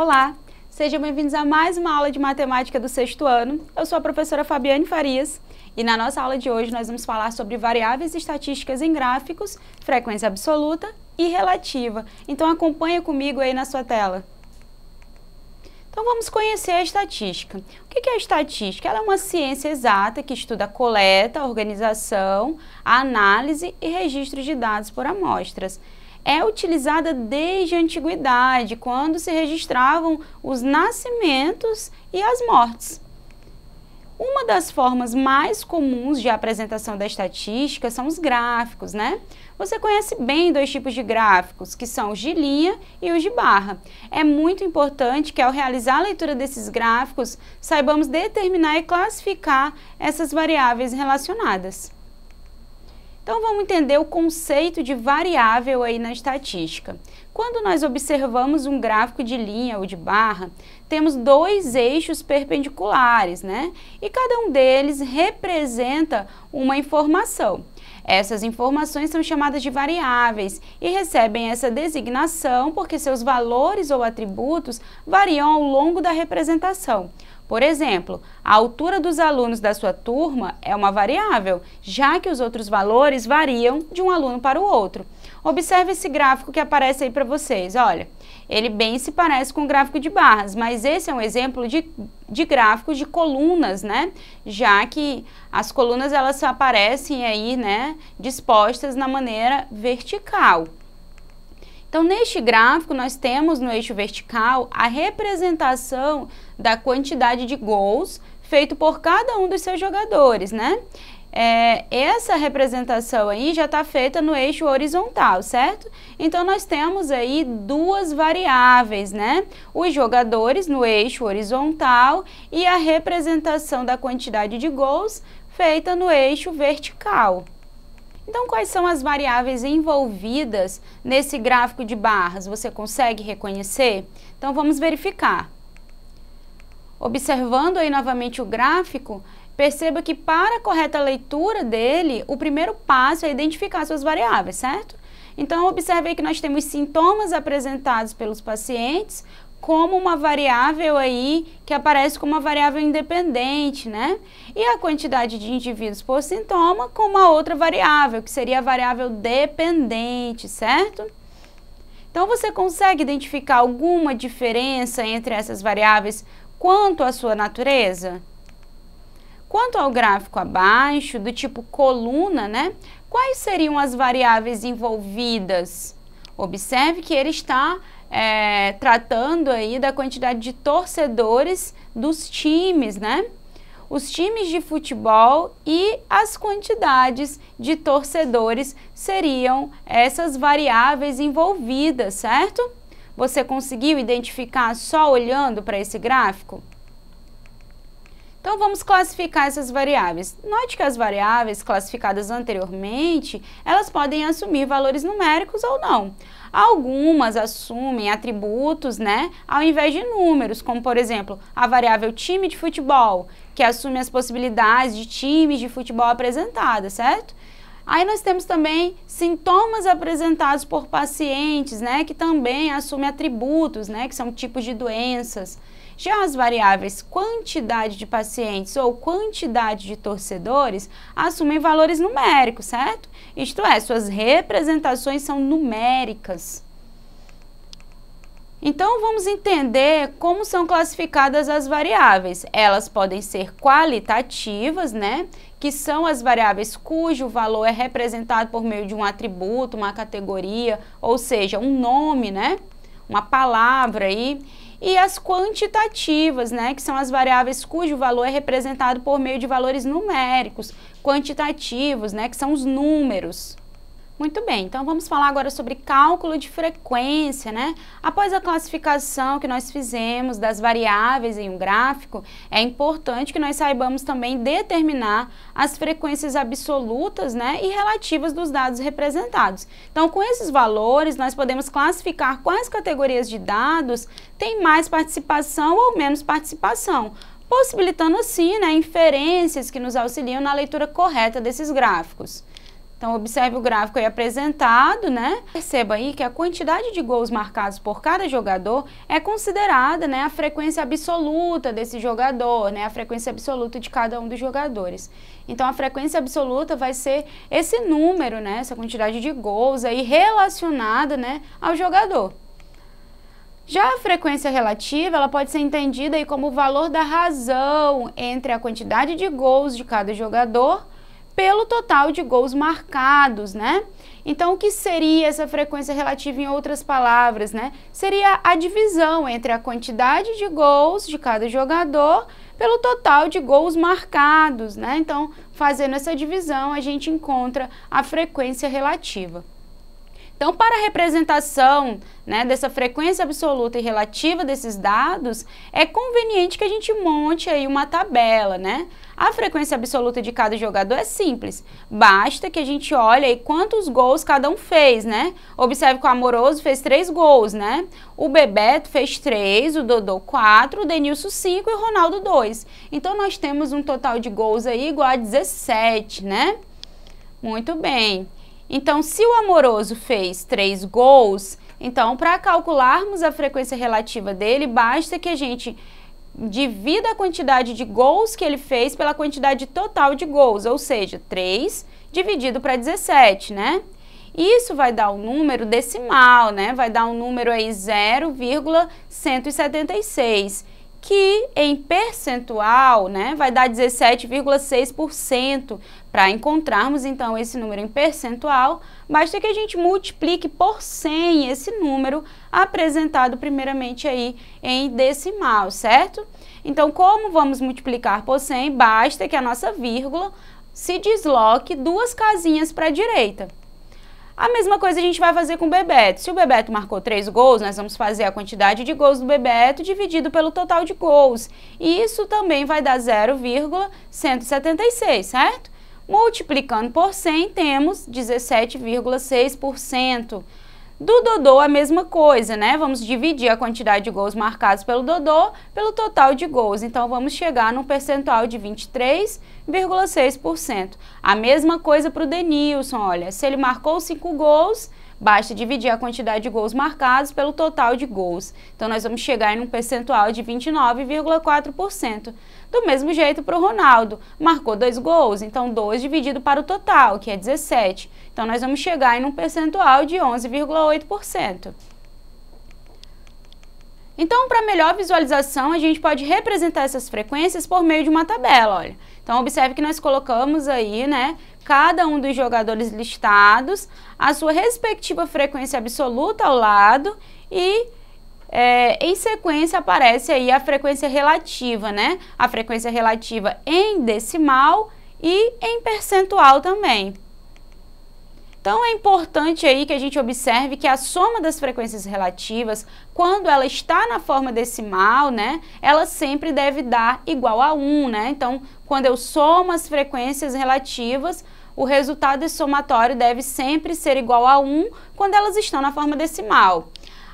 Olá, sejam bem-vindos a mais uma aula de matemática do sexto ano. Eu sou a professora Fabiane Farias e na nossa aula de hoje nós vamos falar sobre variáveis estatísticas em gráficos, frequência absoluta e relativa. Então acompanha comigo aí na sua tela. Então vamos conhecer a estatística. O que é a estatística? Ela é uma ciência exata que estuda a coleta, a organização, a análise e registro de dados por amostras é utilizada desde a antiguidade, quando se registravam os nascimentos e as mortes. Uma das formas mais comuns de apresentação da estatística são os gráficos, né? Você conhece bem dois tipos de gráficos, que são os de linha e os de barra. É muito importante que ao realizar a leitura desses gráficos, saibamos determinar e classificar essas variáveis relacionadas. Então vamos entender o conceito de variável aí na estatística. Quando nós observamos um gráfico de linha ou de barra, temos dois eixos perpendiculares, né? E cada um deles representa uma informação. Essas informações são chamadas de variáveis e recebem essa designação porque seus valores ou atributos variam ao longo da representação. Por exemplo, a altura dos alunos da sua turma é uma variável, já que os outros valores variam de um aluno para o outro. Observe esse gráfico que aparece aí para vocês, olha. Ele bem se parece com o gráfico de barras, mas esse é um exemplo de, de gráfico de colunas, né? Já que as colunas elas aparecem aí, né, dispostas na maneira vertical. Então, neste gráfico, nós temos no eixo vertical a representação da quantidade de gols feito por cada um dos seus jogadores, né? É, essa representação aí já está feita no eixo horizontal, certo? Então, nós temos aí duas variáveis, né? Os jogadores no eixo horizontal e a representação da quantidade de gols feita no eixo vertical. Então, quais são as variáveis envolvidas nesse gráfico de barras? Você consegue reconhecer? Então, vamos verificar. Observando aí novamente o gráfico, perceba que para a correta leitura dele, o primeiro passo é identificar suas variáveis, certo? Então, observei que nós temos sintomas apresentados pelos pacientes, como uma variável aí que aparece como uma variável independente, né? E a quantidade de indivíduos por sintoma como a outra variável, que seria a variável dependente, certo? Então você consegue identificar alguma diferença entre essas variáveis quanto à sua natureza? Quanto ao gráfico abaixo, do tipo coluna, né? Quais seriam as variáveis envolvidas? Observe que ele está é, tratando aí da quantidade de torcedores dos times, né? Os times de futebol e as quantidades de torcedores seriam essas variáveis envolvidas, certo? Você conseguiu identificar só olhando para esse gráfico? Então, vamos classificar essas variáveis. Note que as variáveis classificadas anteriormente, elas podem assumir valores numéricos ou não. Algumas assumem atributos, né, ao invés de números, como por exemplo, a variável time de futebol, que assume as possibilidades de times de futebol apresentadas, certo? Aí nós temos também sintomas apresentados por pacientes, né, que também assumem atributos, né, que são tipos de doenças. Já as variáveis quantidade de pacientes ou quantidade de torcedores assumem valores numéricos, certo? Isto é, suas representações são numéricas. Então, vamos entender como são classificadas as variáveis. Elas podem ser qualitativas, né? Que são as variáveis cujo valor é representado por meio de um atributo, uma categoria, ou seja, um nome, né? Uma palavra aí. E e as quantitativas, né, que são as variáveis cujo valor é representado por meio de valores numéricos, quantitativos, né, que são os números. Muito bem, então vamos falar agora sobre cálculo de frequência, né? Após a classificação que nós fizemos das variáveis em um gráfico, é importante que nós saibamos também determinar as frequências absolutas, né, e relativas dos dados representados. Então, com esses valores, nós podemos classificar quais categorias de dados têm mais participação ou menos participação, possibilitando assim né, inferências que nos auxiliam na leitura correta desses gráficos. Então, observe o gráfico aí apresentado, né? Perceba aí que a quantidade de gols marcados por cada jogador é considerada né, a frequência absoluta desse jogador, né? A frequência absoluta de cada um dos jogadores. Então, a frequência absoluta vai ser esse número, né? Essa quantidade de gols aí relacionada né, ao jogador. Já a frequência relativa, ela pode ser entendida aí como o valor da razão entre a quantidade de gols de cada jogador pelo total de gols marcados, né? Então, o que seria essa frequência relativa em outras palavras, né? Seria a divisão entre a quantidade de gols de cada jogador pelo total de gols marcados, né? Então, fazendo essa divisão, a gente encontra a frequência relativa. Então, para a representação né, dessa frequência absoluta e relativa desses dados, é conveniente que a gente monte aí uma tabela, né? A frequência absoluta de cada jogador é simples. Basta que a gente olhe aí quantos gols cada um fez, né? Observe que o Amoroso fez três gols, né? O Bebeto fez três, o Dodô quatro, o Denilson cinco e o Ronaldo dois. Então, nós temos um total de gols aí igual a 17, né? Muito bem. Então, se o amoroso fez três gols, então para calcularmos a frequência relativa dele, basta que a gente divida a quantidade de gols que ele fez pela quantidade total de gols, ou seja, 3 dividido para 17, né? Isso vai dar um número decimal, né? Vai dar um número aí 0,176 que em percentual né, vai dar 17,6%. Para encontrarmos então esse número em percentual, basta que a gente multiplique por 100 esse número apresentado primeiramente aí em decimal, certo? Então, como vamos multiplicar por 100? Basta que a nossa vírgula se desloque duas casinhas para a direita. A mesma coisa a gente vai fazer com o Bebeto. Se o Bebeto marcou três gols, nós vamos fazer a quantidade de gols do Bebeto dividido pelo total de gols. E isso também vai dar 0,176, certo? Multiplicando por 100, temos 17,6%. Do Dodô a mesma coisa, né? Vamos dividir a quantidade de gols marcados pelo Dodô pelo total de gols. Então vamos chegar num percentual de 23,6%. A mesma coisa para o Denilson, olha, se ele marcou 5 gols, Basta dividir a quantidade de gols marcados pelo total de gols. Então nós vamos chegar em um percentual de 29,4%. Do mesmo jeito para o Ronaldo, marcou dois gols, então 2 dividido para o total, que é 17. Então nós vamos chegar em um percentual de 11,8%. Então, para melhor visualização, a gente pode representar essas frequências por meio de uma tabela, olha. Então, observe que nós colocamos aí, né, cada um dos jogadores listados, a sua respectiva frequência absoluta ao lado e é, em sequência aparece aí a frequência relativa, né? A frequência relativa em decimal e em percentual também. Então é importante aí que a gente observe que a soma das frequências relativas, quando ela está na forma decimal, né, ela sempre deve dar igual a 1, né? Então, quando eu somo as frequências relativas, o resultado somatório deve sempre ser igual a 1 quando elas estão na forma decimal.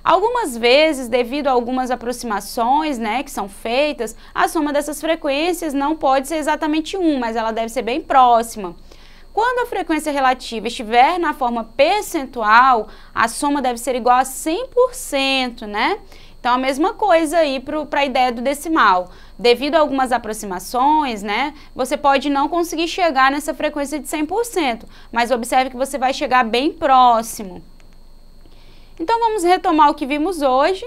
Algumas vezes, devido a algumas aproximações né, que são feitas, a soma dessas frequências não pode ser exatamente 1, mas ela deve ser bem próxima. Quando a frequência relativa estiver na forma percentual, a soma deve ser igual a 100%, né? Então, a mesma coisa aí para a ideia do decimal. Devido a algumas aproximações, né, você pode não conseguir chegar nessa frequência de 100%, mas observe que você vai chegar bem próximo. Então, vamos retomar o que vimos hoje.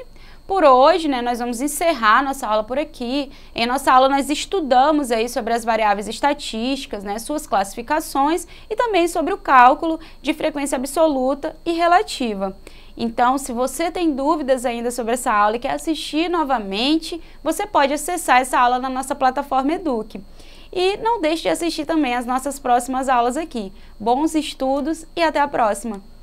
Por hoje, né, nós vamos encerrar nossa aula por aqui. Em nossa aula nós estudamos aí sobre as variáveis estatísticas, né, suas classificações e também sobre o cálculo de frequência absoluta e relativa. Então, se você tem dúvidas ainda sobre essa aula e quer assistir novamente, você pode acessar essa aula na nossa plataforma Eduque. E não deixe de assistir também as nossas próximas aulas aqui. Bons estudos e até a próxima!